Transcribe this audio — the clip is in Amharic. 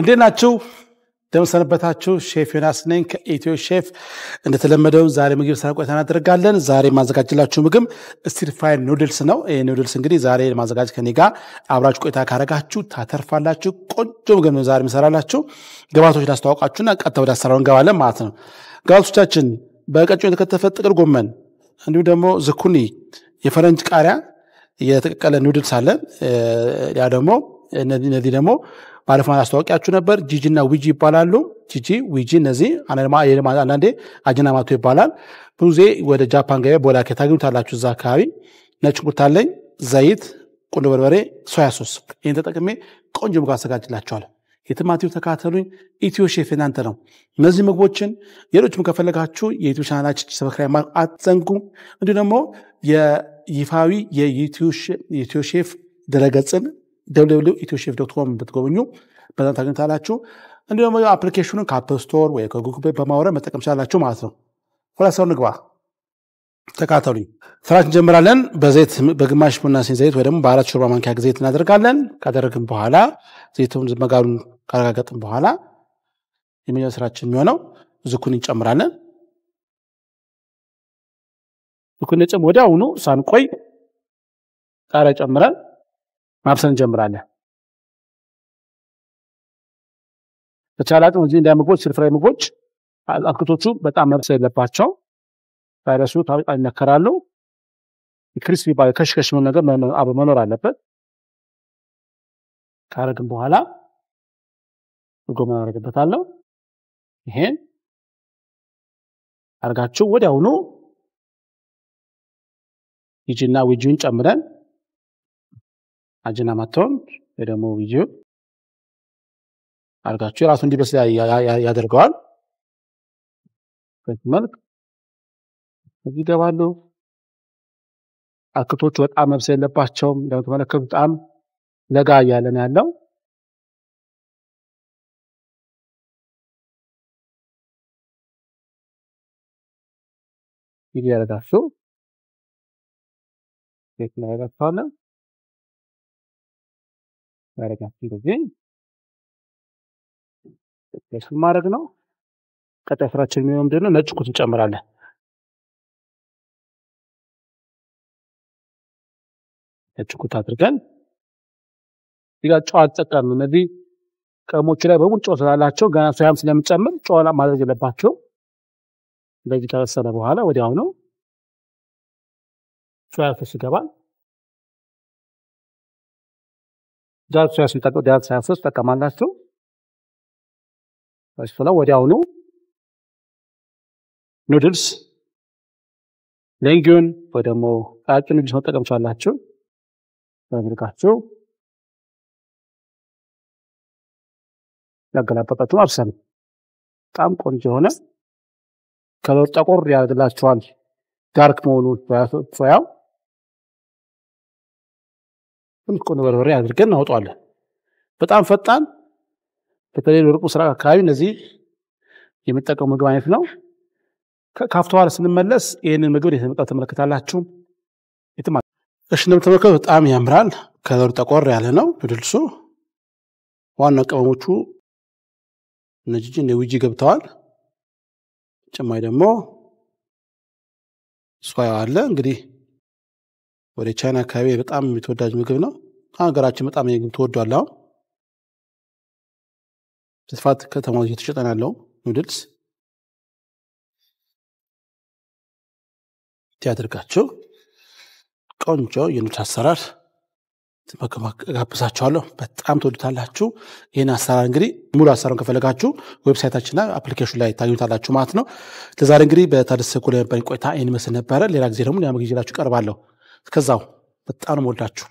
እንዴት ናችሁ? እንደምን ሼፍ ዮናስ ነኝ ከኢትዮ ሼፍ። እንደተለመደው ዛሬ ምግብ ስራ ቆይታ እናደርጋለን። ዛሬ ማዘጋጅላችሁ ምግብ ስቲር ፍራይ ኑድልስ ነው። ይህ ኑድልስ እንግዲህ ዛሬ ማዘጋጅ ከኔ ጋር አብራችሁ ቆይታ ካረጋችሁ ታተርፋላችሁ። ቆንጆ ምግብ ነው ዛሬ የሚሰራላችሁ። ግባቶች ላስተዋውቃችሁና ቀጥታ ወደ አሰራሩ እንገባለን ማለት ነው። ግባቶቻችን በቀጭኑ የተከተፈ ጥቅል ጎመን፣ እንዲሁም ደግሞ ዝኩኒ፣ የፈረንጅ ቃሪያ የተቀቀለ ኑድልስ አለን። ያ ደግሞ እነዚህ ደግሞ ባለፈው አስተዋወቂያችሁ ነበር። ጂጂና ዊጂ ይባላሉ። ጂጂ ዊጂ፣ እነዚህ አንዳንዴ አጅና ማቶ ይባላል። ብዙ ጊዜ ወደ ጃፓን ገበያ በወላኬ ታገኙታላችሁ። እዛ አካባቢ ነጭ ሽንኩርት አለኝ፣ ዘይት፣ ቁንዶ በርበሬ፣ ሶያ ሶስ። ይህን ተጠቅሜ ቆንጆ ምግብ አዘጋጅላቸዋል። የትማቲው ተካተሉኝ። ኢትዮ ሼፍ እናንተ ነው። እነዚህ ምግቦችን ሌሎችም ከፈለጋችሁ የኢትዮ ቻናላችን ሰብስክራይብ ማድረግ አትዘንጉ። እንዲሁ ደግሞ የይፋዊ የኢትዮ ሼፍ ድረገጽን ደብሊው ኢትዮሼፍ ዶትኮም ዶት ብትጎበኙ በዛ ታገኝታላችሁ። እንዲሁም ደግሞ አፕሊኬሽኑን ከአፕል ወይ ከጉግል ፕሌይ በማውረድ መጠቀም ችላላችሁ ማለት ነው። ወደ ሰው ንግባ፣ ተካተሉኝ። ስራችን እንጀምራለን። በዘይት በግማሽ ቡና ሲኒ ዘይት ወይ ደግሞ በአራት ሾርባ ማንኪያ ዘይት እናደርጋለን። ካደረግን በኋላ ዘይቱን መጋሉን ካረጋገጥን በኋላ የመጀመሪያ ስራችን የሚሆነው ዝኩን እንጨምራለን። ዝኩን ጨም ወዲያውኑ ሳንቆይ ቃሪያ ጨምረን ማብሰል እንጀምራለን። በተቻለ አቅም እዚህ እንዳ ምግቦች ስር ፍሬ ምግቦች አትክልቶቹ በጣም መብሰል የለባቸው። ቫይረሱ ታውቃ ይነከራሉ። ክሪስፒ ባይ ከሽከሽ ምን ነገር አብሮ መኖር አለበት። ካረግን በኋላ እርጎ አደርግበታለሁ። ይሄን አርጋችሁ ወዲያውኑ ይጅና ዊጂውን ጨምረን አጅና ወይ ደግሞ ቪዲዮ አድርጋችሁ የራሱ እንዲበስል ያደርገዋል። በዚህ መልክ እዚህ ይገባሉ። አትክልቶቹ በጣም መብሰል የለባቸውም። እንደምትመለከቱት በጣም ለጋ እያለ ነው ያለው። ጊዜ ያደረጋችሁ ቴክ ላይ ያደረጋችኋለን። ያደረጋችሁ ማድረግ ነው። ቀጣይ ስራችን የሚሆን ምንድን ነው? ነጭ እንጨምራለን። ነጭ አድርገን እዚህ ጨው አልጠቀምም። እነዚህ ላይ በሙሉ ጨው ስላላቸው ገና ሶያም ስለምጨምር ጨው ማድረግ የለባቸው። እንደዚህ ከበሰለ በኋላ ወዲያው ነው ሶያ ይገባል። ዳት 28 ዳት 23 ተቀማላችሁ እሱ ላይ ወዲያውኑ ኑድልስ ሌንጊዮን ወይ ደግሞ ቃጭን ኑድልስ መጠቀም ቻላችሁ። በምልካችሁ ያገላበጣችሁ አብሰሉ። በጣም ቆንጆ የሆነ ከለር ጠቆር ያደርግላችኋል። ዳርክ መሆኑ ያው በምትቆነ በርበሬ አድርገን እናውጠዋለን። በጣም ፈጣን፣ በተለይ ለሩቁ ስራ አካባቢ እነዚህ የሚጠቀሙ ምግብ አይነት ነው። ኋላ ስንመለስ ይህንን ምግብ የተመጣ ተመለከታላችሁ። የትም እሺ፣ እንደምትመለከቱ በጣም ያምራል። ከለሩ ጠቆር ያለ ነው። ድልሱ ዋና ቅመሞቹ ነጅጅ እንደ ውጂ ገብተዋል። ጭማይ ደግሞ ሶያ አለ እንግዲህ ወደ ቻይና አካባቢ በጣም የተወዳጅ ምግብ ነው። ሀገራችን በጣም ምግብ ተወዷል። አሁን ስፋት ከተማ እየተሸጠን ያለው ኑድልስ ያደርጋቸው ቆንጆ የኑድ አሰራር ጋብዛችኋለሁ። በጣም ተወዱታላችሁ ይህን አሰራር እንግዲህ ሙሉ አሰራሩን ከፈለጋችሁ ዌብሳይታችን ና አፕሊኬሽን ላይ ታገኙታላችሁ ማለት ነው። ለዛሬ እንግዲህ በታደሰ ኩል ቆይታ ይህን ይመስል ነበረ። ሌላ ጊዜ ደግሞ ያመግጅላችሁ ቀርባለሁ እስከዛው በጣም ወዳችሁ